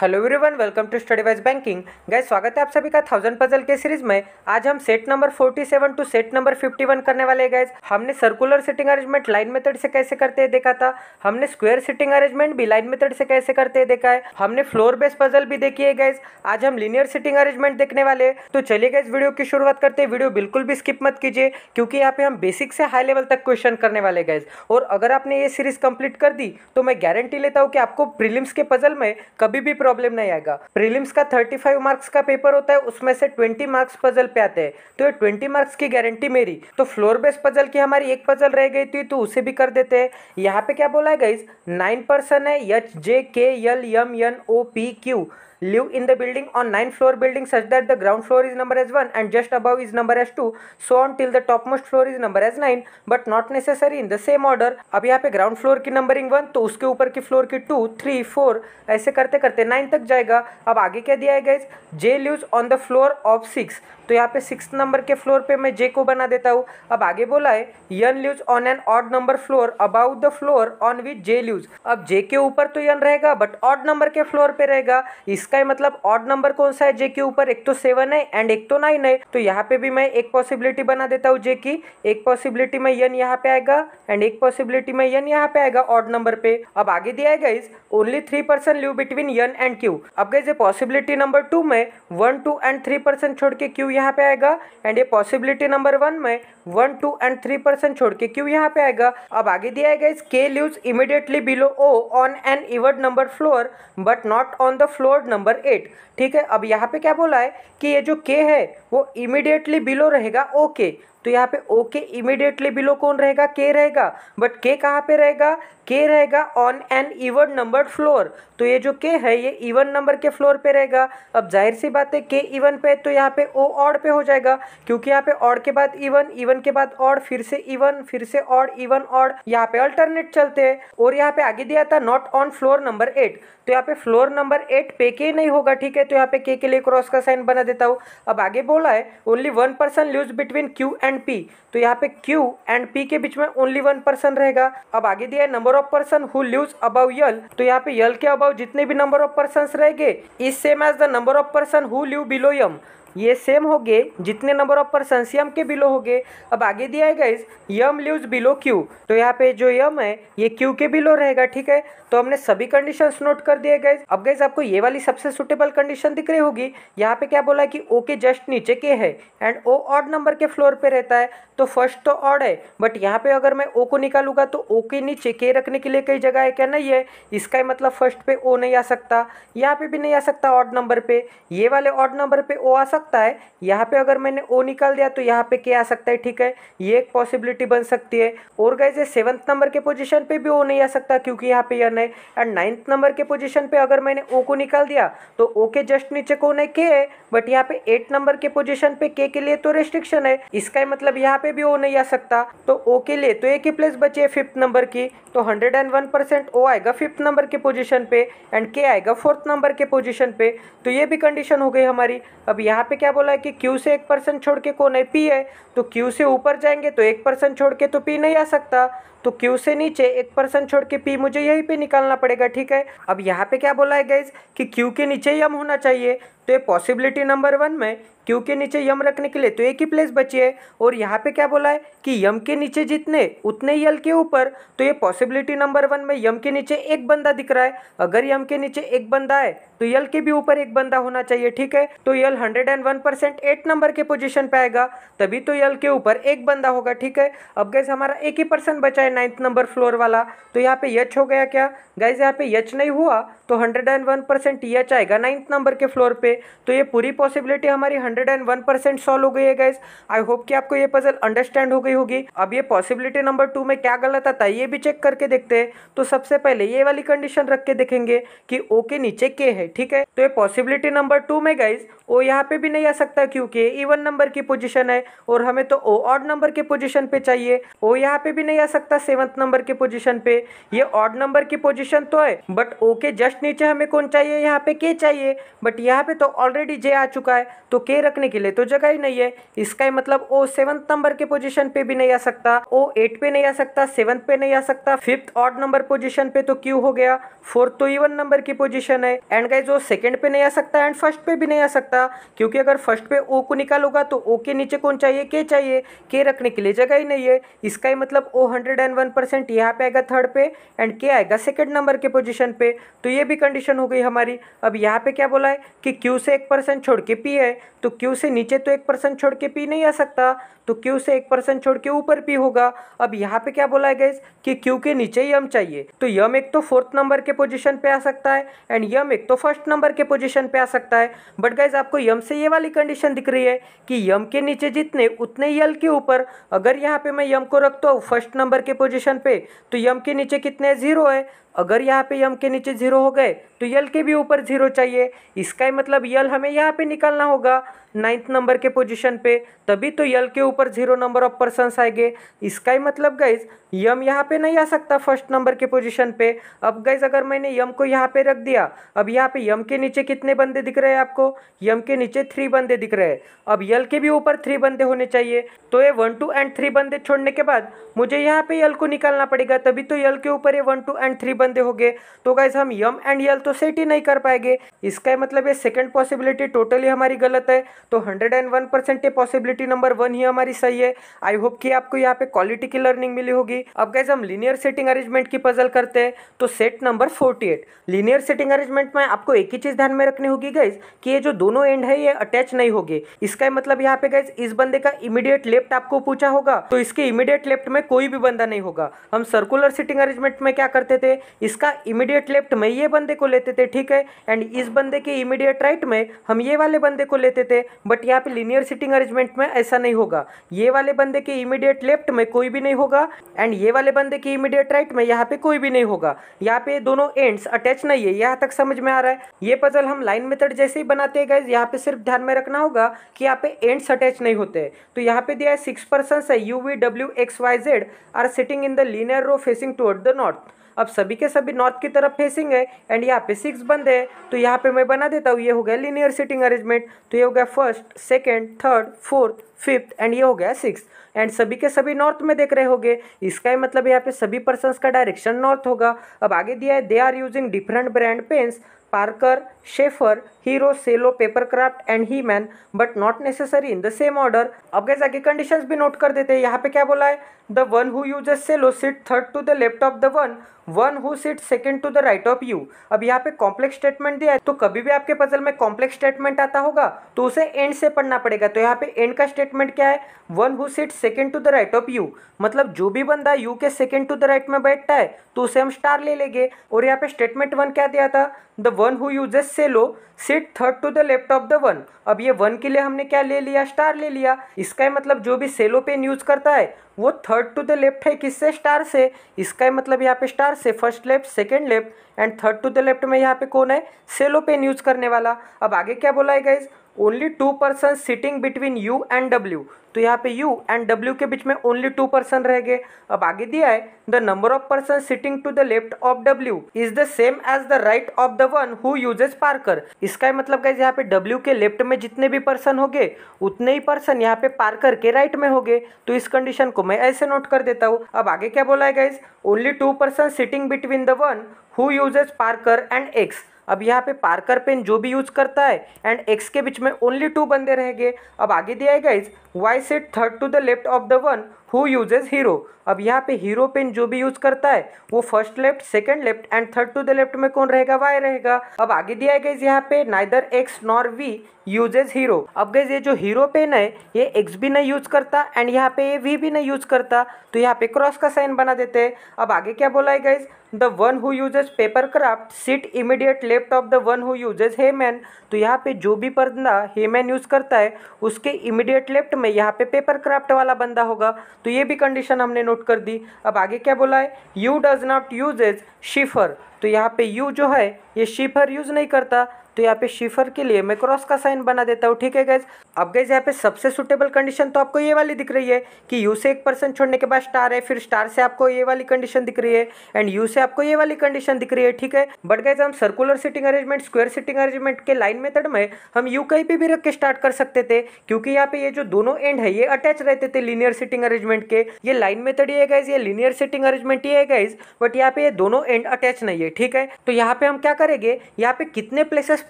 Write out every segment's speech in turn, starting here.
hello everyone welcome to study wise banking गए स्वागत है आप सभी का थाउजेंड पजल के सीरीज में आज हम set number seven two set number one करने वाले गए गैस हमने circular sitting arrangement line method से कैसे करते हैं देखा था हमने स्क्वेयर सिटिंग अरेंजमेंट भी लाइन मेथड से कैसे करते हैं देखा है हमने फ्लोर बेस पजल भी देखी है गैस आज हम लीनियर सिटिंग अरेंजमेंट देखने वाले तो चलिए गए वीडियो की शुरुआत करते हैं वीडियो बिल्कुल भी स्किप मत कीजिए क्योंकि यहाँ पे हम बेसिक से हाई लेवल तक क्वेश्चन करने वाले गैस और अगर आपने ये सीरीज कंप्लीट कर दी तो मैं गारंटी लेता हूँ कि आपको प्रिलिम्स के पजल में कभी भी प्रॉब्लम नहीं आएगा प्रीलिम्स का 35 मार्क्स का पेपर होता है उसमें से 20 मार्क्स पजल पे आते हैं तो ये 20 मार्क्स की गारंटी मेरी तो फ्लोर बेस्ड पजल की हमारी एक पजल रह गई थी तो उसे भी कर देते हैं यहाँ पे क्या बोला है गाइज नाइन पर्सन है H J K L M N O P Q live in the building on 9 floor building such that the ground floor is number as 1 and just above is number as 2 so on till the topmost floor is number as 9 but not necessary in the same order अब यहाँ पे ground floor की numbering one तो उसके ऊपर की floor की to three four ऐसे करते करते नाइन तक जाएगा अब आगे क्या दिया है J lives on the floor of six तो यहाँ पे सिक्स नंबर के फ्लोर पे मैं जे को बना देता हूँ अब आगे बोला है N lives on an odd number floor above the floor on which J lives अब जे के ऊपर तो यन रहेगा बट ऑड नंबर के फ्लोर पे रहेगा इस इसका मतलब ऑड नंबर कौन सा है जे के ऊपर एक तो सेवन है एंड एक तो नाइन है तो यहाँ पे भी मैं एक पॉसिबिलिटी बना देता हूँ जे की एक पॉसिबिलिटी में यन यहाँ पे आएगा एंड एक पॉसिबिलिटी में यन यहाँ पे आएगा ऑड नंबर पे अब आगे दिया है guys only three persons live between N and Q अब गाइज ये पॉसिबिलिटी नंबर टू में one two and three persons छोड़ के क्यू यहाँ पे आएगा एंड ये पॉसिबिलिटी नंबर वन में one two and three persons छोड़ के क्यू यहाँ पे आएगा अब आगे दिया है guys K lives immediately below O on an इवर्ड number floor but not on the floor number number eight ठीक है अब यहाँ पे क्या बोला है कि ये जो के है वो इमिडिएटली बिलो रहेगा ओके तो यहाँ पे ओ के इमिडिएटली बिलो कौन रहेगा के रहेगा बट के कहाँ पे रहेगा के रहेगा on an even number floor तो ये जो के है ये इवन नंबर के फ्लोर पे रहेगा अब जाहिर सी बात है के इवन पे तो यहाँ पे ओ ऑड पे हो जाएगा क्योंकि यहाँ पे ऑड के बाद इवन इवन के बाद ऑड फिर से इवन फिर से ऑड इवन ऑड यहाँ पे अल्टरनेट चलते हैं और यहाँ पे आगे दिया था not on floor number eight तो यहाँ पे फ्लोर नंबर एट पे के नहीं होगा ठीक है तो यहाँ पे के के लिए क्रॉस का साइन बना देता हूँ अब आगे बोला है only one person lives between Q and and P तो यहाँ पे क्यू एंड पी के बीच में ओनली वन पर्सन रहेगा अब आगे दिया है number of person who lives above L तो यहाँ पे यल के अबव जितने भी नंबर ऑफ पर्सन रहेंगे is same as the number of person who live below M ये सेम हो गए जितने नंबर ऑफ पर्सन यम के बिलो हो गए अब आगे दिया है guys M lives below Q तो यहाँ पे जो यम है ये क्यू के बिलो रहेगा ठीक है तो हमने सभी कंडीशन नोट कर दिए गाइज अब गाइज आपको ये वाली सबसे सुटेबल कंडीशन दिख रही होगी यहाँ पे क्या बोला कि ओ के जस्ट नीचे के है एंड ओ ऑड नंबर के फ्लोर पे रहता है तो फर्स्ट तो ऑड है बट यहाँ पे अगर मैं ओ को निकालूंगा तो ओ के नीचे के रखने के लिए कई जगह है क्या नहीं है इसका ही मतलब फर्स्ट पे ओ नहीं आ सकता यहाँ पे भी नहीं आ सकता ऑड नंबर पे ये वाले ऑड नंबर पे ओ आ सकता सकता है यहाँ पे अगर मैंने ओ निकाल दिया तो यहाँ पे क्या आ सकता है ठीक है ये एक पॉसिबिलिटी बन सकती है और गाइज ये सेवन्थ नंबर के पोजीशन पे भी ओ नहीं आ सकता क्योंकि यहाँ पे एन है एंड नाइन्थ नंबर के पोजीशन पे अगर मैंने ओ को निकाल दिया तो ओ के जस्ट नीचे कौन है के है बट यहाँ पे एट नंबर के पोजिशन पे के के लिए तो रेस्ट्रिक्शन है इसका है मतलब यहाँ पे भी ओ नहीं आ सकता तो ओ के लिए तो एक ही प्लेस बची है फिफ्थ नंबर की तो hundred and one percent O आएगा फिफ्थ नंबर के पोजिशन पे एंड के आएगा फोर्थ नंबर के पोजिशन पे तो ये भी कंडीशन हो गई हमारी अब यहाँ पे क्या बोला है कि क्यू से एक पर्सन छोड़ के कौन है पी है तो क्यू से ऊपर जाएंगे तो एक पर्सन छोड़ के तो पी नहीं आ सकता तो क्यू से नीचे एक पर्सन छोड़ के पी मुझे यहीं पे निकालना पड़ेगा ठीक है अब यहाँ पे क्या बोला है गैस कि क्यू के नीचे यम होना चाहिए तो ये पॉसिबिलिटी नंबर वन में क्यू के नीचे यम रखने के लिए तो एक ही प्लेस बची है और यहाँ पे क्या बोला है कि यम के नीचे जितने उतने यल के ऊपर तो ये पॉसिबिलिटी नंबर वन में यम के नीचे एक बंदा दिख रहा है अगर यम के नीचे एक बंदा है तो यल के भी ऊपर एक बंदा होना चाहिए ठीक है तो L hundred and one percent eight number के पोजिशन पे आएगा तभी तो यल के ऊपर एक बंदा होगा ठीक है अब गैस हमारा एक ही पर्सन बचा है नाइन्थ नंबर फ्लोर वाला तो यहाँ पे यच हो गया क्या गाइज यहाँ पे यच नहीं हुआ तो hundred and one percent H आएगा नाइन्थ नंबर के फ्लोर पे तो ये पूरी पॉसिबिलिटी हमारी hundred and one percent solve हो गई है गाइज आई होप कि आपको ये पजल अंडरस्टैंड हो गई होगी अब ये पॉसिबिलिटी नंबर टू में क्या गलत आता है ये भी चेक करके देखते हैं तो सबसे पहले ये वाली कंडीशन रख के देखेंगे कि ओ के नीचे के है ठीक है तो ये पॉसिबिलिटी नंबर टू में गाइज ओ यहाँ पे भी नहीं आ सकता क्योंकि इवन नंबर की पोजिशन है और हमें तो ओ ऑड नंबर के पोजिशन पे चाहिए ओ यहाँ पे भी नहीं आ सकता सेवंथ नंबर की पोजीशन पे ये ऑड नंबर की पोजीशन तो है बट ओ के जस्ट नीचे हमें कौन चाहिए यहाँ पे के चाहिए बट यहाँ पे तो ऑलरेडी जे आ चुका है तो के रखने के लिए तो जगह ही नहीं है इसका मतलब ओ सेवंथ नंबर के पोजिशन पे भी नहीं आ सकता ओ एट पे नहीं आ सकता सेवंथ पे नहीं आ सकता फिफ्थ ऑड नंबर पोजिशन पे तो क्यू हो गया फोर्थ तो इवन नंबर की पोजिशन है एंड गाइज वो सेकेंड पे नहीं आ सकता एंड फर्स्ट पे भी नहीं आ सकता क्योंकि अगर फर्स्ट पे ओ को निकालोगा तो ओ के नीचे कौन चाहिए के चाहिए के रखने के लिए जगह ही नहीं है इसका ही मतलब O hundred then one percent यहाँ पे आएगा थर्ड पे एंड के आएगा सेकेंड नंबर के पोजीशन पे तो ये भी कंडीशन हो गई हमारी अब यहाँ पे क्या बोला है कि क्यू से एक परसेंट छोड़ के पी है तो क्यू से नीचे तो एक परसेंट छोड़ के पी नहीं आ सकता तो क्यू से एक परसेंट छोड़ के ऊपर पी होगा अब यहाँ पे क्या बोला है गैस कि क्यू के नीचे यम चाहिए तो यम एक तो फोर्थ नंबर के पोजीशन पे आ सकता है एंड यम एक तो फर्स्ट नंबर के पोजीशन पे आ सकता है बट गैस आपको यम से ये वाली कंडीशन दिख रही है कि यम के नीचे जितने उतने यल के ऊपर अगर यहाँ पे मैं यम को रखता हूँ फर्स्ट नंबर के पोजिशन पे तो यम के नीचे कितने जीरो है अगर यहाँ पे यम के नीचे जीरो हो गए तो यल के भी ऊपर जीरो चाहिए इसका मतलब यल हमें यहाँ पे निकालना होगा नाइन्थ नंबर के पोजीशन पे तभी तो यल के ऊपर जीरो नंबर ऑफ पर्सनस आएंगे इसका ही मतलब गाइज यम यहाँ पे नहीं आ सकता फर्स्ट नंबर के पोजीशन पे अब गाइज अगर मैंने यम को यहाँ पे रख दिया अब यहाँ पे यम के नीचे कितने बंदे दिख रहे हैं आपको यम के नीचे थ्री बंदे दिख रहे हैं अब यल के भी ऊपर थ्री बंदे होने चाहिए तो ये वन टू एंड थ्री बंदे छोड़ने के बाद मुझे यहाँ पे यल को निकालना पड़ेगा तभी तो यल के ऊपर ये वन टू एंड थ्री बनते होंगे तो गाइज हम यम एंड यल तो सेट ही नहीं कर पाएंगे इसका मतलब ये सेकंड पॉसिबिलिटी टोटली हमारी गलत है तो 101 and one percent possibility number one ही हमारी सही है आई होप कि आपको यहाँ पे क्वालिटी की लर्निंग मिली होगी अब गाइज हम लीनियर सेटिंग अरेंजमेंट की पजल करते हैं तो set number forty eight linear setting arrangement में आपको एक ही चीज़ ध्यान में रखनी होगी गाइज कि ये जो दोनों एंड है ये अटैच नहीं होगी इसका मतलब यहाँ पे गाइज इस बंदे का इमीडिएट लेफ्ट आपको पूछा होगा तो इसके इमीडिएट लेफ्ट में कोई भी बंदा नहीं होगा हम सर्कुलर सिटिंग अरेंजमेंट में क्या करते थे इसका इमीडिएट लेफ्ट में ये बंदे को लेते थे ठीक है एंड इस बंदे के इमीडिएट राइट में हम ये वाले बंदे को लेते थे बट यहाँ पे लीनियर सिटिंग अरेंजमेंट में ऐसा नहीं होगा ये वाले बंदे के इमीडिएट लेफ्ट में कोई भी नहीं होगा एंड ये वाले बंदे के इमीडिएट राइट में यहाँ पे कोई भी नहीं होगा यहाँ पे दोनों एंड्स अटैच नहीं है यहाँ तक समझ में आ रहा है ये पजल हम लाइन मेथड जैसे ही बनाते हैं गाइज यहाँ पे सिर्फ ध्यान में रखना होगा कि यहाँ पे एंड्स अटैच नहीं होते तो यहाँ पे दिया है सिक्स पर्सन है U V W X Y Z are sitting in the linear row facing toward the north अब सभी के सभी नॉर्थ की तरफ फेसिंग है एंड यहाँ पे सिक्स बंद है तो यहाँ पे मैं बना देता हूँ ये हो गया लीनियर सिटिंग अरेंजमेंट तो ये हो गया first second third fourth fifth and ये हो गया सिक्स एंड सभी के सभी नॉर्थ में देख रहे होंगे इसका ही मतलब यहाँ पे सभी पर्सन का डायरेक्शन नॉर्थ होगा अब आगे दिया है they are using different brand pens Parker Sheaffer Hero Cello Paper Craft and He Man but not necessary in the same order अब गैस आगे कंडीशंस भी नोट कर देते हैं यहाँ पे क्या बोला है the one who uses Cello sit third to the left of the one one who sit second to the right of U अब यहाँ पे कॉम्प्लेक्स स्टेटमेंट दिया है तो कभी भी आपके पजल में कॉम्प्लेक्स स्टेटमेंट आता होगा तो उसे एंड से पढ़ना पड़ेगा तो यहाँ पे एंड का स्टेटमेंट क्या है one who sit second to the right of U मतलब जो भी बंदा यू के सेकेंड टू द राइट में बैठता है तो उसे हम स्टार ले लेंगे और यहाँ पे स्टेटमेंट वन क्या दिया था the one who uses Cello sit third to the left of the one अब ये वन के लिए हमने क्या ले लिया स्टार ले लिया इसका मतलब जो भी सेलो पेन यूज करता है वो थर्ड टू द लेफ्ट है किससे स्टार से इसका मतलब यहाँ पे स्टार से first left second left and third to the left में यहाँ पे कौन है सेलो पेन यूज करने वाला अब आगे क्या बोला है guys only two person sitting between U and W तो यहाँ पे यू एंड डब्ल्यू के बीच में ओनली टू पर्सन रह गए अब आगे दिया है the number of person sitting to the left of W is the same as the right of the one who uses Parker इसका है मतलब गाइज यहाँ पे डब्ल्यू के लेफ्ट में जितने भी पर्सन हो गए उतने ही पर्सन यहाँ पे पार्कर के राइट में हो गए तो इस कंडीशन को मैं ऐसे नोट कर देता हूँ अब आगे क्या बोला है guys only two person sitting between the one who uses Parker and X अब यहाँ पे पार्कर पेन जो भी यूज़ करता है एंड एक्स के बीच में ओनली टू बंदे रहेंगे अब आगे दिया है guys Y sit third to the left of the one who uses Hero अब यहाँ पे हीरो पेन जो भी यूज़ करता है वो first left second left and third to the left में कौन रहेगा वाई रहेगा अब आगे दिया है गाइज यहाँ पे neither X nor V uses Hero अब गाइज ये जो हीरो पेन है ये एक्स भी नहीं यूज़ करता एंड यहाँ पे ये वी भी नहीं यूज़ करता तो यहाँ पे क्रॉस का साइन बना देते हैं अब आगे क्या बोला है guys the one who uses Paper Craft sit immediate left of the one who uses He Man तो यहाँ पे जो भी बंदा हेमैन यूज़ करता है उसके इमीडिएट लेफ्ट में यहाँ पे पेपर क्राफ्ट वाला बंदा होगा तो ये भी कंडीशन हमने नोट कर दी अब आगे क्या बोला है U does not uses Sheaffer तो यहाँ पे यू जो है ये शिफर यूज़ नहीं करता तो यहाँ पे शिफर के लिए मैं क्रॉस का साइन बना देता हूँ ठीक है गैस अब गैस यहाँ पे सबसे सुटेबल कंडीशन तो आपको ये वाली दिख रही है कि यू से एक पर्सन छोड़ने के बाद स्टार है फिर स्टार से आपको ये वाली कंडीशन दिख रही है एंड यू से आपको ये वाली कंडीशन दिख रही है ठीक है बट गैस हम circular sitting arrangement square sitting arrangement के लाइन मेथड में हम यू कहीं पर भी रख के स्टार्ट कर सकते थे क्योंकि यहाँ पे ये जो दोनों एंड है ये अटैच रहते थे लीनियर सिटिंग अरेंजमेंट के ये लाइन मेथड ये गैस ये लीनियर सिटिंग अरेंजमेंट ये गैस बट यहाँ पे ये दोनों एंड अटैच नहीं है ठीक है तो यहाँ पे हम क्या करेंगे यहाँ पे कितने प्लेसेस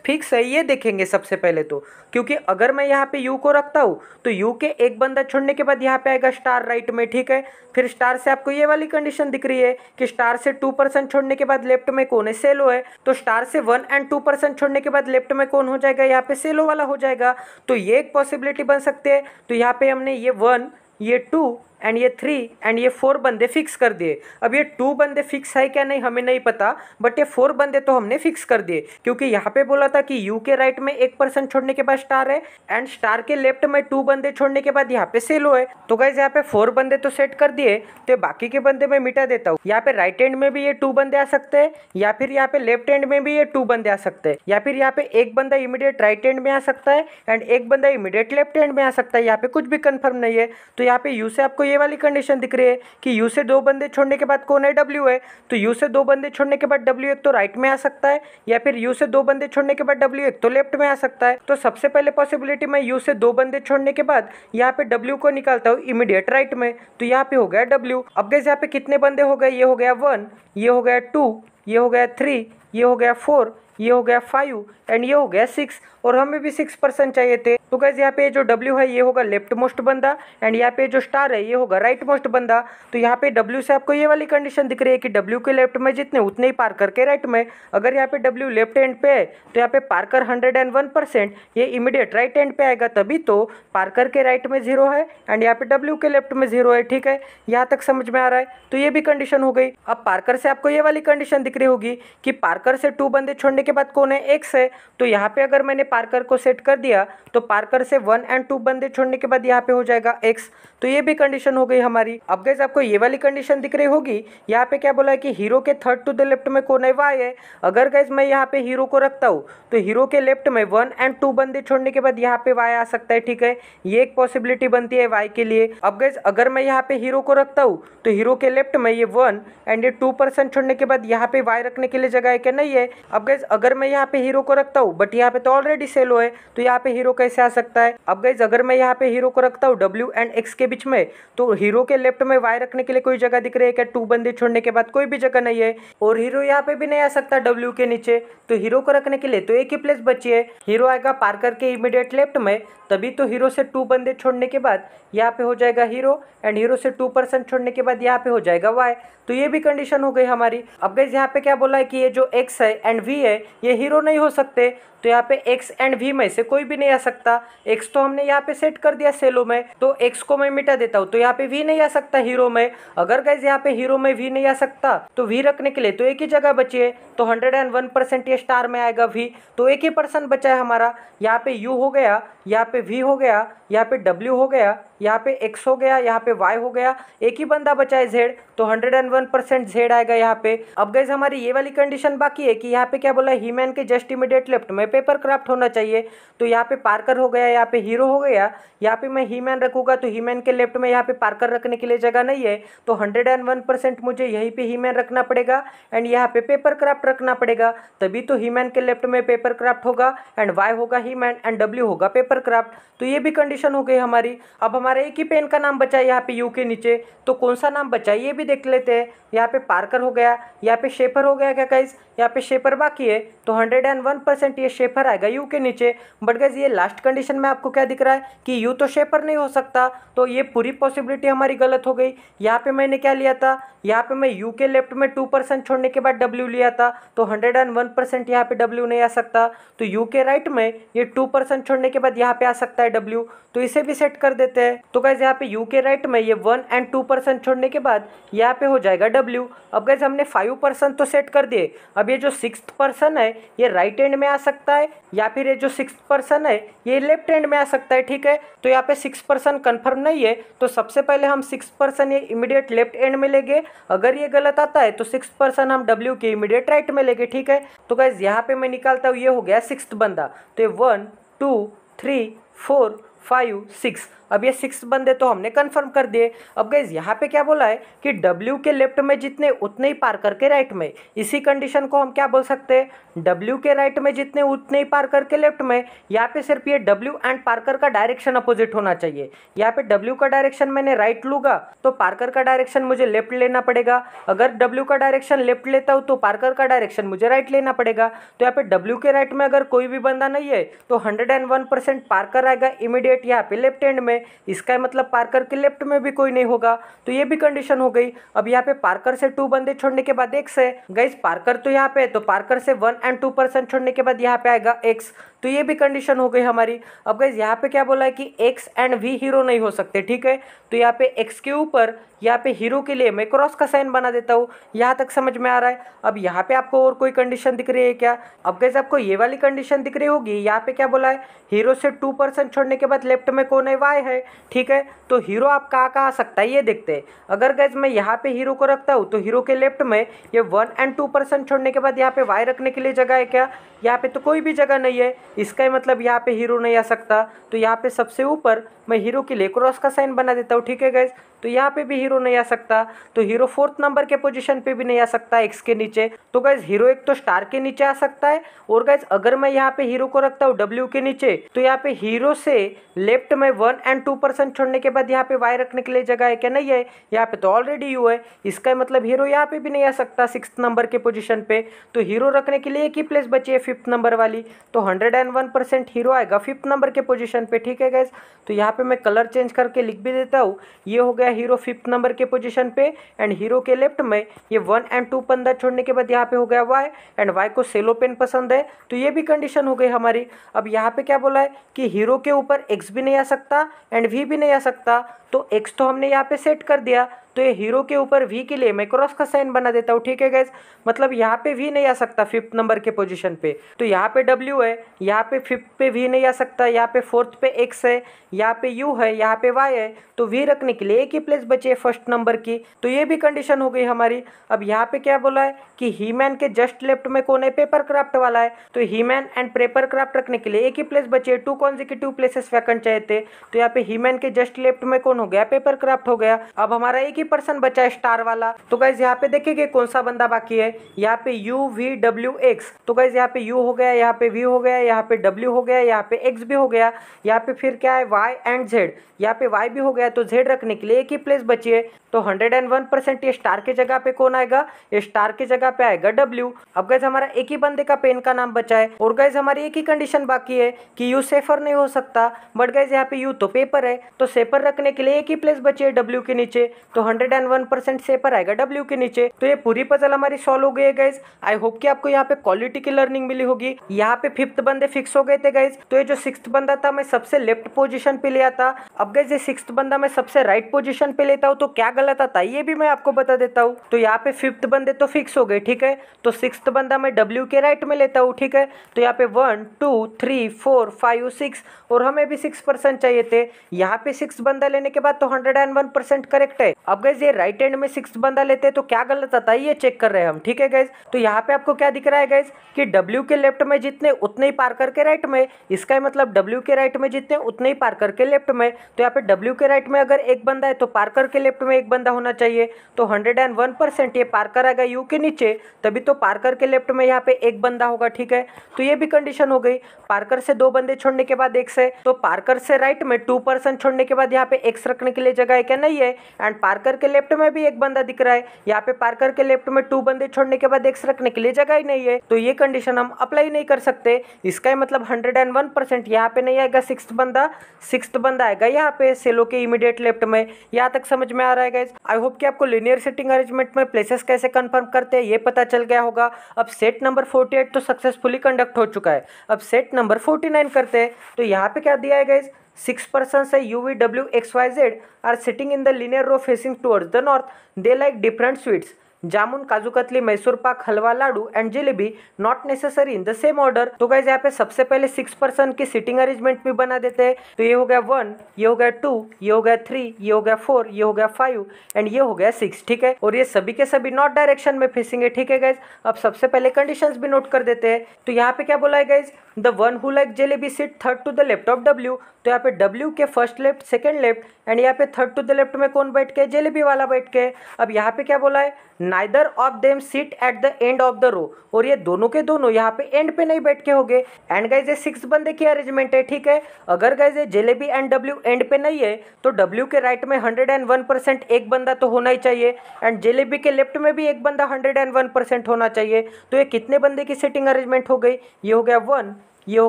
फिक्स है ये देखेंगे सबसे पहले तो क्योंकि अगर मैं यहाँ पे यू को रखता हूँ तो यू के एक बंदा छोड़ने के बाद यहाँ पे आएगा स्टार राइट में ठीक है फिर स्टार से आपको ये वाली कंडीशन दिख रही है कि स्टार से टू परसेंट छोड़ने के बाद लेफ्ट में कौन है सेलो है तो स्टार से वन एंड टू परसेंट छोड़ने के बाद लेफ्ट में कौन हो जाएगा यहाँ पे सेलो वाला हो जाएगा तो ये एक पॉसिबिलिटी बन सकती है तो यहाँ पे हमने ये वन ये टू एंड ये थ्री एंड ये फोर बंदे फिक्स कर दिए अब ये टू बंदे फिक्स है क्या नहीं हमें नहीं पता बट ये फोर बंदे तो हमने फिक्स कर दिए क्योंकि यहाँ पे बोला था कि यू के राइट में एक पर्सन छोड़ने के बाद स्टार है एंड स्टार के लेफ्ट में टू बंदे छोड़ने के बाद यहाँ पे सेलो है तो गाइज यहाँ पे फोर बंदे तो सेट कर दिए तो बाकी के बंदे मैं मिटा देता हूँ यहाँ पे राइट एंड में भी ये टू बंदे आ सकते हैं या फिर यहाँ पे लेफ्ट एंड में भी ये टू बंदे आ सकते हैं या फिर यहाँ पे एक बंदा इमीडिएट राइट एंड में आ सकता है एंड एक बंदा इमीडिएट लेफ्ट एंड में आ सकता है यहाँ पे कुछ भी कन्फर्म नहीं है तो यहाँ पे यू से आपको ये वाली कंडीशन दिख रही है कि यू से दो बंदे छोड़ने के बाद कौन है डब्ल्यू है तो यू से दो बंदे छोड़ने के बाद डब्ल्यू एक तो राइट में आ सकता है या फिर यू से दो बंदे छोड़ने के बाद डब्ल्यू एक तो लेफ्ट में आ सकता है तो सबसे पहले पॉसिबिलिटी मैं यू से दो बंदे छोड़ने के बाद यहाँ पे डब्ल्यू को निकालता हूँ इमीडिएट राइट में तो यहाँ पे हो गया डब्ल्यू अब गैस यहाँ पे कितने बंदे हो गए ये हो गया वन ये हो गया टू ये हो गया थ्री ये हो गया फोर ये हो गया फाइव एंड ये हो गया सिक्स और हमें भी सिक्स परसेंट चाहिए थे तो गैस यहाँ पे जो डब्ल्यू है ये होगा लेफ्ट मोस्ट बंदा एंड यहाँ पे जो स्टार है ये होगा राइट मोस्ट बंदा तो यहाँ पे डब्ल्यू से आपको ये वाली कंडीशन दिख रही है कि डब्ल्यू के लेफ्ट में जितने उतने ही पार्कर के राइट में अगर यहाँ पे डब्ल्यू लेफ्ट एंड पे है तो यहाँ पे Parker hundred and one percent ये इमिडिएट राइट एंड पे आएगा तभी तो पार्कर के राइट में जीरो है एंड यहाँ पे डब्ल्यू के लेफ्ट में जीरो है ठीक है यहाँ तक समझ में आ रहा है तो ये भी कंडीशन हो गई अब पार्कर से आपको ये वाली कंडीशन दिख रही होगी कि पार्कर से टू बंदे छोड़ने के बाद कौन है एक्स है तो यहाँ पे अगर मैंने पार्कर को सेट कर दिया तो पार्कर से वन एंड टू बंदे छोड़ने के बाद यहाँ पे हो जाएगा एक्स तो ये भी कंडीशन हो गई हमारी अब गैस आपको ये वाली कंडीशन दिख रही होगी यहाँ पे क्या बोला है कि हीरो के थर्ड टू द लेफ्ट में कौन है वाई है अगर गैस मैं यहाँ पे हीरो को रखता हूँ तो हीरो के लेफ्ट में वन एंड टू बंदे छोड़ने के बाद यहाँ पे वाई आ सकता है ठीक है ये एक पॉसिबिलिटी बनती है वाई के लिए अब गैस अगर मैं यहाँ पे हीरो को रखता हूँ तो हीरो के लेफ्ट में ये वन एंड ये टू परसेंट छोड़ने के बाद यहाँ पे वाई रखने के लिए जगह है क्या नहीं है अब गैस अगर मैं यहाँ पे हीरो को रखता हूँ बट यहाँ पे तो ऑलरेडी सेल हो है तो यहाँ पे हीरो कैसे आ सकता है अब गाइज अगर मैं यहाँ पे हीरो को रखता हूँ डब्ल्यू एंड एक्स के बीच में तो हीरो के लेफ्ट में वाई रखने के लिए कोई जगह दिख रही है क्या टू बंदे छोड़ने के बाद कोई भी जगह नहीं है और हीरो यहाँ पे भी नहीं आ सकता डब्ल्यू के नीचे तो हीरो को रखने के लिए तो एक ही प्लेस बची है हीरो आएगा पार्कर के इमिडिएट लेफ्ट में तभी तो हीरो से टू बंदे छोड़ने के बाद यहाँ पे हो जाएगा हीरो एंड हीरो से टू पर्सन छोड़ने के बाद यहाँ पे हो जाएगा वाई तो ये भी कंडीशन हो गई हमारी अब गैस यहाँ पे क्या बोला है कि ये जो एक्स है एंड वी है ये हीरो नहीं हो सकता सकते तो यहाँ पे x एंड v में से कोई भी नहीं आ सकता x तो हमने यहाँ पे सेट कर दिया सेलो में तो x को मैं मिटा देता हूँ तो यहाँ पे v नहीं आ सकता हीरो में अगर गैस यहाँ पे हीरो में v नहीं आ सकता तो v रखने के लिए तो एक ही जगह बची है तो 101 एंड वन परसेंट ये स्टार में आएगा v तो एक ही पर्सन बचा है हमारा यहाँ पे u हो गया यहाँ पे v हो गया यहाँ पे w हो गया यहाँ पे एक्स हो गया यहाँ पे वाई हो गया एक ही बंदा बचा है जेड तो hundred and one percent Z आएगा यहाँ पे अब गैस हमारी ये वाली कंडीशन बाकी है कि यहाँ पे क्या बोला मैन के जस्ट इमीडिएट लेफ्ट में पेपर क्राफ्ट होना चाहिए तो यहाँ पे पार्कर हो गया यहाँ पे हीरो हो गया यहाँ पे मैं हीमैन रखूंगा तो हीमैन के लेफ्ट में यहाँ पे पार्कर रखने के लिए जगह नहीं है तो हंड्रेड एंड वन परसेंट मुझे यहीं पर हीमैन रखना पड़ेगा एंड यहाँ पे पेपर क्राफ्ट रखना पड़ेगा तभी तो हीमैन के लेफ्ट में पेपर क्राफ्ट होगा एंड वाई होगा हीमैन एंड डब्ल्यू होगा पेपर क्राफ्ट तो ये भी कंडीशन हो गई हमारी अब हम हमारा एक ही पेन का नाम बचा है यहाँ पे यू के नीचे तो कौन सा नाम बचा ये भी देख लेते हैं यहाँ पे पार्कर हो गया यहाँ पे शेपर हो गया क्या कैस यहाँ पे शेपर बाकी है तो हंड्रेड एंड वन परसेंट ये शेफर आएगा यू के नीचे बट गैस ये लास्ट कंडीशन में आपको क्या दिख रहा है कि यू तो शेफर नहीं हो सकता तो ये पूरी पॉसिबिलिटी हमारी गलत हो गई यहाँ पे मैंने क्या लिया था यहाँ पे मैं यू के लेफ्ट में टू परसेंट छोड़ने के बाद डब्ल्यू लिया था तो हंड्रेड एंड वन परसेंट यहाँ पे डब्ल्यू नहीं आ सकता तो यू के राइट में ये टू परसेंट छोड़ने के बाद यहाँ पे आ सकता है डब्ल्यू तो इसे भी सेट कर देते हैं तो गैस यहाँ पे यू के राइट में ये वन एंड टू परसेंट छोड़ने के बाद यहाँ पे हो जाएगा डब्ल्यू अब गैस हमने फाइव परसेंट तो सेट कर दिए अब ये जो सिक्स पर्सन है ये राइट एंड में आ सकता है या फिर ये जो सिक्स पर्सन है ये लेफ्ट एंड में आ सकता है ठीक है तो यहाँ पे सिक्स पर्सन कन्फर्म नहीं है तो सबसे पहले हम सिक्स पर्सन ये इमीडिएट लेफ्ट एंड में लेंगे अगर ये गलत आता है तो सिक्स पर्सन हम डब्ल्यू के इमीडिएट राइट में लेंगे ठीक है तो गैस यहाँ पे मैं निकालता हूँ ये हो गया सिक्स बंदा तो ये one two three four five six अब ये सिक्स बंदे तो हमने कंफर्म कर दिए अब गैज यहाँ पे क्या बोला है कि डब्ल्यू के लेफ्ट में जितने उतने ही पार करके राइट में इसी कंडीशन को हम क्या बोल सकते हैं डब्ल्यू के राइट में जितने उतने ही पार करके लेफ्ट में यहाँ पे सिर्फ ये डब्ल्यू एंड पार्कर का डायरेक्शन अपोजिट होना चाहिए यहाँ पे डब्ल्यू का डायरेक्शन मैंने राइट लूँगा तो पार्कर का डायरेक्शन मुझे लेफ्ट लेना पड़ेगा अगर डब्ल्यू का डायरेक्शन लेफ्ट लेता हूँ तो पार्कर का डायरेक्शन मुझे राइट लेना पड़ेगा तो यहाँ पे डब्ल्यू के राइट में अगर कोई भी बंदा नहीं है तो hundred and one percent Parker आएगा इमीडिएट राइट यहाँ पे लेफ्ट एंड में इसका मतलब पार्कर के लेफ्ट में भी कोई नहीं होगा तो ये भी कंडीशन हो गई अब यहाँ पे पार्कर से टू बंदे छोड़ने के बाद एक्स है गाइस पार्कर तो यहाँ पे है तो पार्कर से वन एंड टू पर्सन छोड़ने के बाद यहाँ पे आएगा एक्स तो ये भी कंडीशन हो गई हमारी अब गई यहाँ पे क्या बोला है कि एक्स एंड वी हीरो नहीं हो सकते ठीक है तो यहाँ पे एक्स के ऊपर यहाँ पे हीरो के लिए मैं क्रॉस का साइन बना देता हूँ यहाँ तक समझ में आ रहा है अब यहाँ पे आपको और कोई कंडीशन दिख रही है क्या अब गैस आपको ये वाली कंडीशन दिख रही होगी यहाँ पे क्या बोला है हीरो से टू पर्सन छोड़ने के बाद लेफ्ट में कौन है वाई है ठीक है तो हीरो आप कहाँ कहाँ आ सकता है ये देखते हैं अगर गैस मैं यहाँ पे हीरो को रखता हूँ तो हीरो के लेफ्ट में ये वन एंड टू परसेंट छोड़ने के बाद यहाँ पे वाई रखने के लिए जगह है क्या यहाँ पे तो कोई भी जगह नहीं है इसका मतलब यहाँ पे हीरो नहीं आ सकता तो यहाँ पे सबसे ऊपर मैं हीरो के लिए क्रॉस का साइन बना देता हूँ ठीक है गैस तो यहाँ पे भी हीरो नहीं आ सकता तो हीरो फोर्थ नंबर के पोजीशन पे भी नहीं आ सकता एक्स के नीचे तो गैस हीरो एक तो स्टार के नीचे आ सकता है और गैस अगर मैं यहाँ पे हीरो को रखता हूँ डब्ल्यू के नीचे तो यहाँ पे हीरो से लेफ्ट में वन एंड टू परसेंट छोड़ने के बाद यहाँ पे वाई रखने के लिए जगह है क्या नहीं है यहाँ पे तो ऑलरेडी यू है इसका मतलब हीरो यहाँ पे भी नहीं आ सकता सिक्स नंबर के पोजिशन पे तो हीरो रखने के लिए एक ही प्लेस बची है फिफ्थ नंबर वाली तो hundred and one percent Hero आएगा फिफ्थ नंबर के पोजिशन पे ठीक है गैस तो यहाँ पे मैं कलर चेंज करके लिख भी देता हूँ ये हो गया हीरो फिफ्थ नंबर के पोजीशन पे एंड हीरो के लेफ्ट में ये वन एंड टू पंदा छोड़ने के बाद यहाँ पे हो गया वाई एंड वाई को सेलो पेन पसंद है तो ये भी कंडीशन हो गई हमारी अब यहाँ पे क्या बोला है कि हीरो के ऊपर एक्स भी नहीं आ सकता एंड वी भी नहीं आ सकता तो एक्स तो हमने यहाँ पे सेट कर दिया तो ये हीरो के ऊपर वी के लिए मैं क्रॉस का साइन बना देता हूँ ठीक है गैस मतलब यहाँ पे वी नहीं आ सकता फिफ्थ नंबर के पोजीशन पे तो यहाँ पे डब्ल्यू है यहाँ पे फिफ्थ पे वी नहीं आ सकता यहाँ पे फोर्थ पे एक्स है यहाँ पे यू है यहाँ पे वाई है तो वी रखने के लिए एक ही प्लेस बचे फर्स्ट नंबर की तो ये भी कंडीशन हो गई हमारी अब यहाँ पे क्या बोला है कि हीमैन के जस्ट लेफ्ट में कौन है पेपर क्राफ्ट वाला है तो हीमैन एंड पेपर क्राफ्ट रखने के लिए एक ही प्लेस बची है टू कॉन्जिक्यूटिव प्लेसेस वैकेंट चाहिए थे तो यहाँ पे हीमैन के जस्ट लेफ्ट में कौन ओपन हो गया पेपर क्राफ्ट हो गया अब हमारा एक ही पर्सन बचा है स्टार वाला तो गाइज यहाँ पे देखेंगे कौन सा बंदा बाकी है यहाँ पे यू वी डब्ल्यू एक्स तो गाइज यहाँ पे यू हो गया यहाँ पे वी हो गया यहाँ पे डब्ल्यू हो गया यहाँ पे एक्स भी हो गया यहाँ पे फिर क्या है वाई एंड जेड यहाँ पे वाई भी हो गया तो जेड रखने के लिए एक ही प्लेस बची है तो 101 परसेंट ये स्टार की जगह पे कौन आएगा ये स्टार की जगह पे आएगा डब्ल्यू अब गैस हमारा एक ही बंदे का पेन का नाम बचा है और गैस हमारी एक ही कंडीशन बाकी है कि यू सेफर नहीं हो सकता बट गैस यहाँ पे यू तो पेपर है तो सेफर रखने के लिए एक ही प्लेस बची है डब्ल्यू के नीचे तो हंड्रेड एंड आएगा डब्ल्यू के नीचे तो ये पूरी पजल हमारी सॉल्व हो गई है गैस आई होप की आपको यहाँ पे क्वालिटी की लर्निंग मिली होगी यहाँ पे फिफ्थ बंदे फिक्स हो गए थे गैस तो ये जो सिक्स बंदा था मैं सबसे लेफ्ट पोजिशन पे लिया था अब गैस ये सिक्स बंदा मैं सबसे राइट पोजिशन पे लेता हूँ तो क्या गलत गलत आता है ये भी मैं आपको बता देता हूँ तो यहाँ पे फिफ्थ बंदे तो फिक्स हो गए ठीक है तो सिक्स बंदा मैं डब्ल्यू के राइट में लेता हूँ ठीक है तो यहाँ पे one two three four five six और हमें भी सिक्स परसेंट चाहिए थे यहाँ पे सिक्स बंदा लेने के बाद तो hundred and one percent correct है अब गैस ये राइट एंड में सिक्स बंदा लेते तो क्या गलत आता है ये चेक कर रहे हैं हम ठीक है गैस तो यहाँ पे आपको क्या दिख रहा है गैस कि डब्ल्यू के लेफ्ट में जितने उतने ही पार करके राइट में इसका मतलब डब्ल्यू के राइट में जितने उतने ही पार करके लेफ्ट में तो यहाँ पे डब्ल्यू के राइट में अगर एक बंदा है तो पार करके लेफ्ट में एक एक बंदा होना चाहिए तो 101 परसेंट ये पार्कर आएगा यू के नीचे तभी तो पार्कर के लेफ्ट में यहाँ पे एक बंदा होगा ठीक है तो ये भी कंडीशन हो गई पार्कर से दो बंदे छोड़ने के बाद एक से तो पार्कर से राइट में टू परसेंट छोड़ने के बाद यहाँ पे एक्स रखने के लिए जगह है क्या नहीं है एंड पार्कर के लेफ्ट में भी एक बंदा दिख रहा है यहाँ पे पार्कर के लेफ्ट में टू बंदे छोड़ने के बाद एक्स रखने के लिए जगह ही नहीं है तो ये कंडीशन हम अप्लाई नहीं कर सकते इसका मतलब हंड्रेड एंड वन परसेंट यहाँ पे नहीं आएगा सिक्स बंदा सिक्स बंदा आएगा यहाँ पे सेलो के इमीडिएट लेफ्ट में यहाँ तक समझ में आ रहा है गाइज आई होप कि आपको लिनियर सेटिंग अरेंजमेंट में प्लेसेस कैसे कंफर्म करते हैं ये पता चल गया होगा अब सेट नंबर 48 तो सक्सेसफुली कंडक्ट हो चुका है अब सेट नंबर 49 करते हैं तो यहाँ पे क्या दिया है guys six person say U V W X Y Z are sitting in the linear row facing towards the north they like different sweets jamun kaju katli Mysore pak halwa laddu and jalebi not necessary in the same order तो guys यहाँ पे सबसे पहले six person की seating arrangement भी बना देते हैं तो ये हो गया वन ये हो गया टू ये हो गया थ्री ये हो गया फोर ये हो गया फाइव एंड ये हो गया सिक्स ठीक है और ये सभी के सभी नॉट डायरेक्शन में फेसिंग है ठीक है गाइज अब सबसे पहले कंडीशन भी नोट कर देते हैं तो यहाँ पे क्या बोला है guys the one who like jalebi sit third to the left of W तो यहाँ पे डब्ल्यू के first left second left and यहाँ पे थर्ड टू द लेफ्ट में कौन बैठ के जलेबी वाला बैठ के अब यहाँ पे क्या बोला है neither of them sit at the end of the row और ये दोनों के दोनों यहाँ पे एंड पे नहीं बैठ के गए एंड गाइज ये सिक्स बंदे की अरेंजमेंट है ठीक है अगर गाइज ये जेलेबी एंड डब्ल्यू एंड पे नहीं है तो डब्ल्यू के राइट में हंड्रेड एंड वन परसेंट एक बंदा तो होना ही चाहिए एंड जेलेबी के लेफ्ट में भी एक बंदा हंड्रेड एंड वन परसेंट होना चाहिए तो ये कितने बंदे की सिटिंग अरेंजमेंट हो गई ये हो गया वन ये हो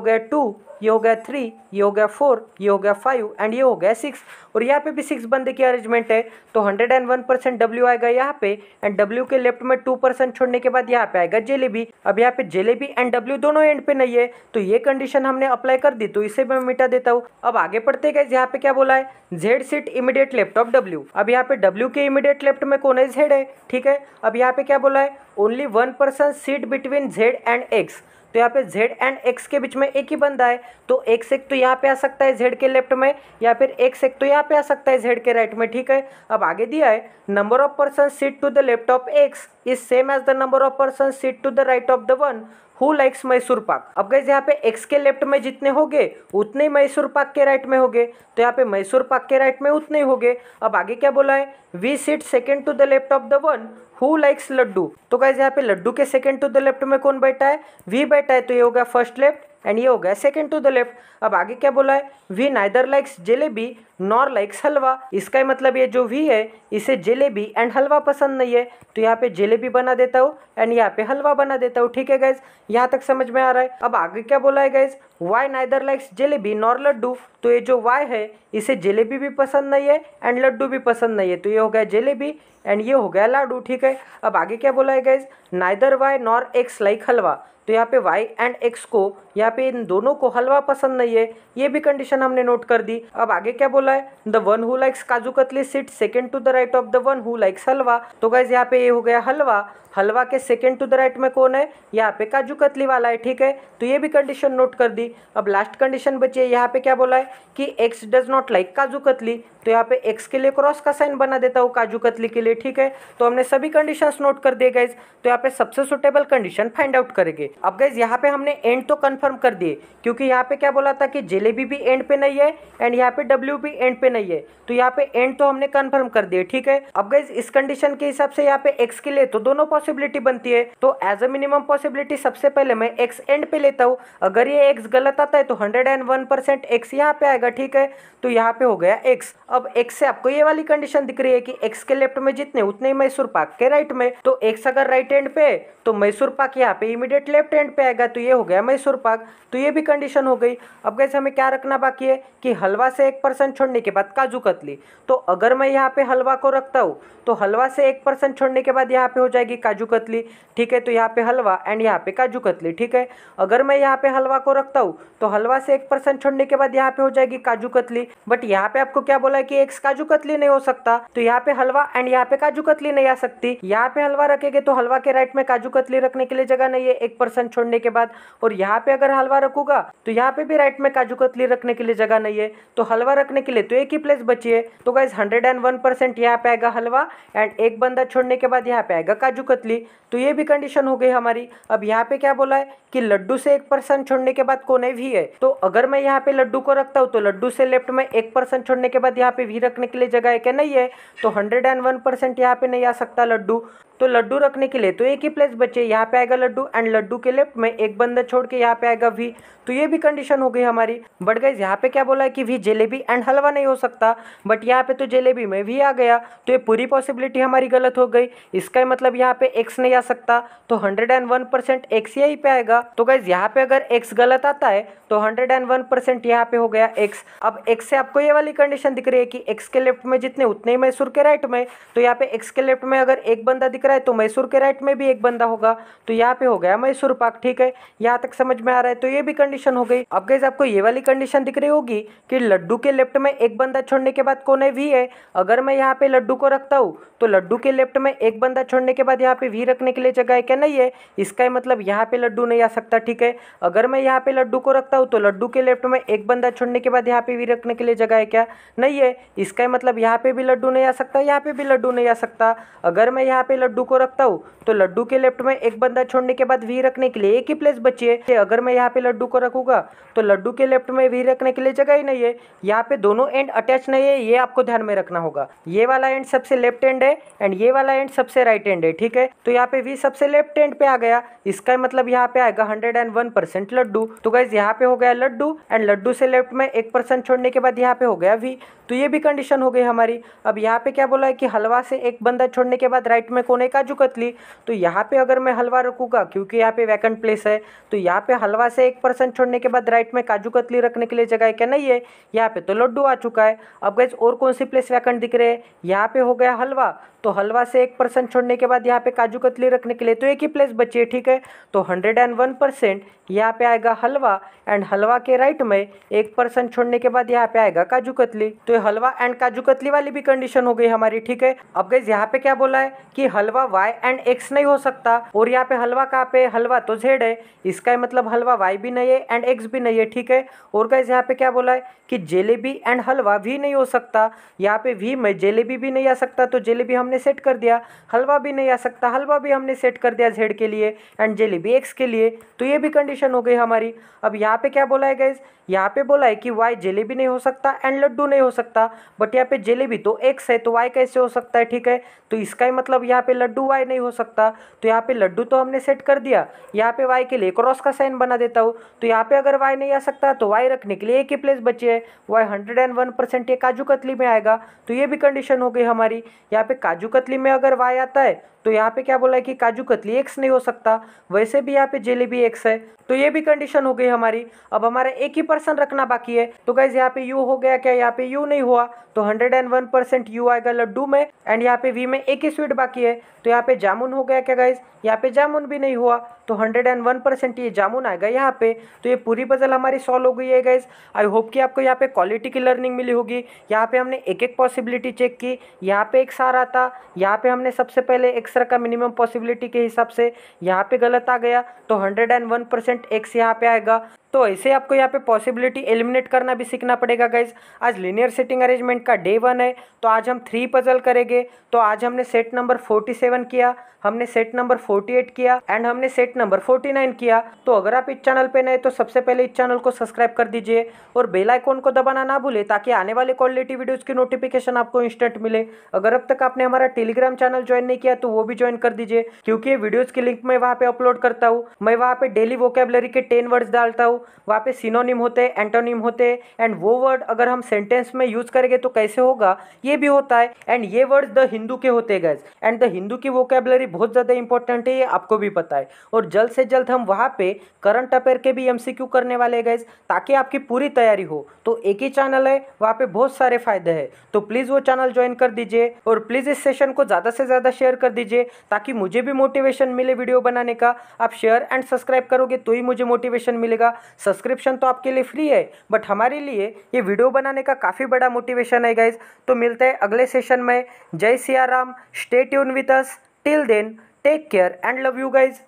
गया टू ये हो गया थ्री ये हो गया फोर ये हो गया फाइव एंड ये हो गया सिक्स और यहाँ पे भी सिक्स बंदे की अरेंजमेंट है तो hundred and one percent W आएगा यहाँ पे एंड डब्ल्यू के लेफ्ट में टू परसेंट छोड़ने के बाद यहाँ पे आएगा जेलेबी अब यहाँ पे जेलेबी एंड डब्ल्यू दोनों एंड पे नहीं है तो ये कंडीशन हमने अप्लाई कर दी तो इसे मैं मिटा देता हूँ अब आगे पढ़ते गए यहाँ पे क्या बोला है Z sit immediate left of W अब यहाँ पे डब्ल्यू के इमीडिएट लेफ्ट में कौन है जेड है ठीक है अब यहाँ पे क्या बोला है only one person sit between Z and X तो यहाँ पे z एंड x के बीच में एक ही बंदा है तो एक सेक तो यहाँ पे आ सकता है z के लेफ्ट में या फिर एक सेक तो यहाँ पे आ सकता है z के राइट में ठीक है अब आगे दिया है number of person sit to the left of x is same as the number of person sit to the right of the one who likes Mysore pak अब गए यहाँ पे एक्स के लेफ्ट में जितने हो गए उतने ही मैसूर पाक के राइट में हो गए तो यहाँ पे मैसूर पाक के राइट में उतने ही हो गए अब आगे क्या बोला है V sit second to the left of the one who likes laddu तो गाइज यहाँ पे लड्डू के सेकंड टू द लेफ्ट में कौन बैठा है वी बैठा है तो ये हो गया फर्स्ट लेफ्ट एंड ये हो गया सेकेंड टू द लेफ्ट अब आगे क्या बोला है V neither likes jalebi nor likes halwa इसका मतलब ये जो वी है इसे जलेबी एंड हलवा पसंद नहीं है तो यहाँ पे जलेबी बना देता हूँ एंड यहाँ पे हलवा बना देता हूँ ठीक है गाइज यहाँ तक समझ में आ रहा है अब आगे क्या बोला है guys Y neither likes jalebi nor laddu तो ये जो वाई है इसे जलेबी भी पसंद नहीं है एंड लड्डू भी पसंद नहीं है तो ये हो गया जलेबी एंड ये हो गया लाडू ठीक है अब आगे क्या बोला है guys neither Y nor X like halwa तो यहाँ पे वाई एंड एक्स को यहाँ पे इन दोनों को हलवा पसंद नहीं है ये भी कंडीशन हमने नोट कर दी अब आगे क्या बोला है the one who likes kaju katli sit second to the right of the one who likes halwa तो गाइज यहाँ पे ये हो गया हलवा हलवा के सेकेंड टू द राइट में कौन है यहाँ पे काजू कतली वाला है ठीक है तो ये भी कंडीशन नोट कर दी अब लास्ट कंडीशन बची है यहाँ पे क्या बोला है कि एक्स डज नॉट लाइक काजू कतली तो यहाँ पे एक्स के लिए क्रॉस का साइन बना देता हूँ काजू कतली के लिए ठीक है तो हमने सभी कंडीशंस नोट कर दिए गाइज तो यहाँ पे सबसे सुटेबल कंडीशन फाइंड आउट करेंगे अब गैस यहाँ पे हमने एंड तो कंफर्म कर दिए क्योंकि यहाँ पे क्या बोला था कि जलेबी भी एंड पे नहीं है एंड यहाँ पे डब्ल्यू भी एंड पे नहीं है तो यहाँ पे एंड तो हमने कंफर्म कर दिए ठीक है अब गैस इस कंडीशन के हिसाब से यहाँ पे एक्स के लिए तो दोनों पॉसिबिलिटी बनती है तो एज अ मिनिमम पॉसिबिलिटी सबसे पहले मैं एक्स एंड पे लेता हूँ अगर ये एक्स गलत आता है तो hundred and one percent X यहाँ पे आएगा ठीक है तो यहाँ पे हो गया एक्स अब एक्स से आपको ये वाली कंडीशन दिख रही है कि एक्स के लेफ्ट में जितने उतने ही मैसूर पाक के राइट में तो एक्स अगर राइट एंड पे तो मैसूर पाक यहाँ पे इमीडिएट लेफ्ट हैंड पे आएगा तो ये हो गया मैसूर पाक तो ये भी कंडीशन हो गई अब कैसे हमें क्या रखना बाकी है कि हलवा से एक परसेंट छोड़ने के बाद काजू कतली तो अगर मैं यहाँ पे हलवा को रखता हूँ तो हलवा से एक परसेंट छोड़ने के बाद यहाँ पे हो जाएगी काजू कतली ठीक है तो यहाँ पे हलवा एंड यहाँ पे काजू कतली ठीक है अगर मैं यहाँ पे हलवा को रखता हूँ तो हलवा से एक परसेंट छोड़ने के बाद यहाँ पे हो जाएगी काजू कतली बट यहाँ पे आपको क्या बोला है कि एक काजू कतली नहीं हो सकता तो यहाँ पे हलवा एंड यहाँ पे काजू कतली नहीं आ सकती यहाँ पे हलवा रखेगे तो हलवा के राइट में काजू कतली रखने के लिए जगह नहीं है एक परसेंट छोड़ने के बाद और यहाँ पे अगर हलवा रखूंगा तो यहाँ पे भी राइट में काजू कतली रखने के लिए जगह नहीं है तो हलवा रखने के लिए तो एक ही प्लेस बची है तो guys hundred and one percent यहाँ पे आएगा हलवा एंड एक बंदा छोड़ने के बाद यहाँ पे आएगा काजू कतली तो ये भी कंडीशन हो गई हमारी अब यहाँ पे क्या बोला है कि लड्डू से एक परसेंट छोड़ने के बाद कोने भी है तो अगर मैं यहाँ पे लड्डू को रखता हूँ तो लड्डू से लेफ्ट में एक परसेंट छोड़ने के बाद यहाँ पे भी रखने के लिए जगह है क्या नहीं है तो हंड्रेड एंड वन परसेंट यहाँ पे नहीं आ सकता लड्डू तो लड्डू रखने के लिए तो एक ही प्लेस बचे यहाँ पे आएगा लड्डू एंड लड्डू के लेफ्ट में एक बंदा छोड़ के यहाँ पे आएगा वी तो ये भी कंडीशन हो गई हमारी बट गाइज यहाँ पे क्या बोला है कि वी जलेबी एंड हलवा नहीं हो सकता बट यहाँ पे तो जलेबी में वी आ गया तो ये पूरी पॉसिबिलिटी हमारी गलत हो गई इसका मतलब यहाँ पे एक्स नहीं आ सकता तो hundred and one percent X यही पे आएगा तो गाइज यहाँ पे अगर एक्स गलत आता है तो हंड्रेड एंड वन परसेंट यहाँ पे हो गया एक्स अब एक्स से आपको ये वाली कंडीशन दिख रही है कि एक्स के लेफ्ट में जितने उतने मैसूर के राइट में तो यहाँ पे एक्स के लेफ्ट में अगर एक बंदा दिख रहा है तो मैसूर के राइट में भी एक बंदा होगा तो यहाँ पे हो गया मैसूर पाक ठीक है यहाँ तक समझ में आ रहा है तो ये भी कंडीशन हो गई अब गैस आपको ये वाली कंडीशन दिख रही होगी कि लड्डू के लेफ्ट में एक बंदा छोड़ने के बाद कौन है वी है अगर मैं यहाँ पे लड्डू को रखता हूँ तो लड्डू के लेफ्ट में एक बंदा छोड़ने के बाद यहाँ पे वी रखने के लिए जगह है क्या नहीं है इसका है मतलब यहाँ पे लड्डू नहीं आ सकता ठीक है अगर मैं यहाँ पे लड्डू को रखता हूँ तो लड्डू के लेफ्ट में एक बंदा छोड़ने के बाद यहाँ पे वी रखने के लिए जगह है क्या नहीं है इसका मतलब यहाँ पे भी लड्डू नहीं आ सकता यहाँ पे भी लड्डू नहीं आ सकता अगर मैं यहाँ पे लड्डू लड्डू को रखता हूँ तो लड्डू के लेफ्ट में एक बंदा छोड़ने के बाद वी रखने के लिए एक ही प्लेस बची है अगर मैं यहाँ पे लड्डू को रखूंगा तो लड्डू के लेफ्ट में वी रखने के लिए जगह ही नहीं है यहाँ पे दोनों एंड अटैच नहीं है ये आपको ध्यान में रखना होगा ये वाला एंड सबसे लेफ्ट एंड है एंड ये वाला एंड सबसे राइट एंड है ठीक है तो यहाँ पे वी सबसे लेफ्ट एंड पे आ गया इसका मतलब यहाँ पे आएगा हंड्रेड लड्डू तो गाइज यहाँ पे हो गया लड्डू एंड लड्डू से लेफ्ट में एक छोड़ने के बाद यहाँ पे हो गया वी तो ये भी कंडीशन हो गई हमारी अब यहाँ पे क्या बोला है कि हलवा से एक बंदा छोड़ने के बाद राइट में कोने काजू कतली तो यहाँ पे अगर मैं हलवा रखूँगा क्योंकि यहाँ पे वैकेंट प्लेस है तो यहाँ पे हलवा से एक पर्सन छोड़ने के बाद राइट में काजू कतली रखने के लिए जगह है क्या नहीं है यहाँ पे तो लड्डू आ चुका है अब गैस और कौन सी प्लेस वैकेंट दिख रहे हैं यहाँ पे हो गया हलवा तो हलवा से एक परसेंट छोड़ने के बाद यहाँ पे काजू कतली रखने के लिए तो एक ही प्लेस बची है ठीक है तो हंड्रेड एंड वन परसेंट यहाँ पे आएगा हलवा एंड हलवा के राइट में एक परसेंट छोड़ने के बाद यहाँ पे आएगा काजू कतली तो ये हलवा एंड काजू कतली वाली भी कंडीशन हो गई हमारी ठीक है अब गई यहाँ पे क्या बोला है कि हलवा वाई एंड एक्स नहीं हो सकता और यहाँ पे हलवा कहाँ पे हलवा तो जेड है इसका मतलब हलवा वाई भी नहीं है एंड एक्स भी नहीं है ठीक है और गैस यहाँ पे क्या बोला है कि जलेबी एंड हलवा भी नहीं हो सकता यहाँ पे वी में जलेबी भी नहीं आ सकता तो जलेबी हम हमने सेट कर दिया हलवा भी नहीं आ सकता हलवा भी हमने सेट कर दिया जेड के लिए एंड जेली भी एक्स के लिए तो ये भी कंडीशन हो गई हमारी अब यहाँ पे क्या बोला है गैस यहाँ पे बोला है कि वाई भी नहीं हो सकता एंड लड्डू नहीं हो सकता बट यहाँ पे भी तो एक्स है तो वाई कैसे हो सकता है ठीक है तो इसका ही मतलब यहाँ पे लड्डू वाई नहीं हो सकता तो यहाँ पे लड्डू तो हमने सेट कर दिया यहाँ पे वाई के लिए क्रॉस का साइन बना देता हूँ तो यहाँ पे अगर वाई नहीं आ सकता तो वाई रखने के लिए एक ही प्लेस बची है Y hundred and one percent ये काजू कतली में आएगा तो ये भी कंडीशन हो गई हमारी यहाँ पे काजू काजू कतली में अगर वाई आता है तो यहाँ पे क्या बोला है कि काजू कतली एक्स नहीं हो सकता वैसे भी यहाँ पे जलेबी एक्स है तो ये भी कंडीशन हो गई हमारी अब हमारा एक ही पर्सन रखना बाकी है तो गाइज यहाँ पे यू हो गया क्या यहाँ पे यू नहीं हुआ तो hundred and one percent U आएगा लड्डू में एंड यहाँ पे वी में एक ही स्वीट बाकी है तो यहाँ पे जामुन हो गया क्या गाइज यहाँ पे जामुन भी नहीं हुआ तो हंड्रेड एंड वन परसेंट ये जामुन आएगा यहाँ पे तो ये पूरी पजल हमारी सॉल्व हो गई है गाइज आई होप कि आपको यहाँ पे क्वालिटी की लर्निंग मिली होगी यहाँ पे हमने एक एक पॉसिबिलिटी चेक की यहाँ पे एक सारा था यहाँ पे हमने सबसे पहले एक्स अक्षर का मिनिमम पॉसिबिलिटी के हिसाब से यहाँ पे गलत आ गया तो hundred and one percent X यहाँ पे आएगा तो ऐसे आपको यहाँ पे पॉसिबिलिटी एलिमिनेट करना भी सीखना पड़ेगा गाइज आज लिनियर सेटिंग अरेंजमेंट का डे वन है तो आज हम थ्री पजल करेंगे तो आज हमने सेट नंबर फोर्टी सेवन किया हमने सेट नंबर फोर्टी एट किया एंड हमने सेट नंबर फोर्टी नाइन किया तो अगर आप इस चैनल पे नए तो सबसे पहले इस चैनल को सब्सक्राइब कर दीजिए और बेल आइकॉन को दबाना ना भूले ताकि आने वाले क्वालिटी वीडियोज़ की नोटिफिकेशन आपको इंस्टेंट मिले अगर अब तक आपने हमारा टेलीग्राम चैनल ज्वाइन नहीं किया तो वो भी ज्वाइन कर दीजिए क्योंकि वीडियोज़ की लिंक मैं वहाँ पे अपलोड करता हूँ मैं वहाँ पे डेली वोकेबलरी के टेन वर्ड्स डालता हूँ वहाँ पे सिनोनिम होते हैं एंटोनिम होते हैं एंड वो वर्ड अगर हम सेंटेंस में यूज़ करेंगे तो कैसे होगा ये भी होता है एंड ये वर्ड्स द हिंदू के होते गए एंड द हिंदू की वोकेबलरी बहुत ज़्यादा इंपॉर्टेंट है ये आपको भी पता है और जल्द से जल्द हम वहाँ पे करंट अफेयर के भी एम करने वाले गए ताकि आपकी पूरी तैयारी हो तो एक ही चैनल है वहाँ पे बहुत सारे फ़ायदे हैं तो प्लीज़ वो चैनल ज्वाइन कर दीजिए और प्लीज़ इस सेशन को ज़्यादा से ज़्यादा शेयर कर दीजिए दीजिए ताकि मुझे भी मोटिवेशन मिले वीडियो बनाने का आप शेयर एंड सब्सक्राइब करोगे तो ही मुझे मोटिवेशन मिलेगा सब्सक्रिप्शन तो आपके लिए फ्री है बट हमारे लिए ये वीडियो बनाने का काफ़ी बड़ा मोटिवेशन है गाइज तो मिलते हैं अगले सेशन में Jai Siya Ram stay tune with us till then take care and love you guys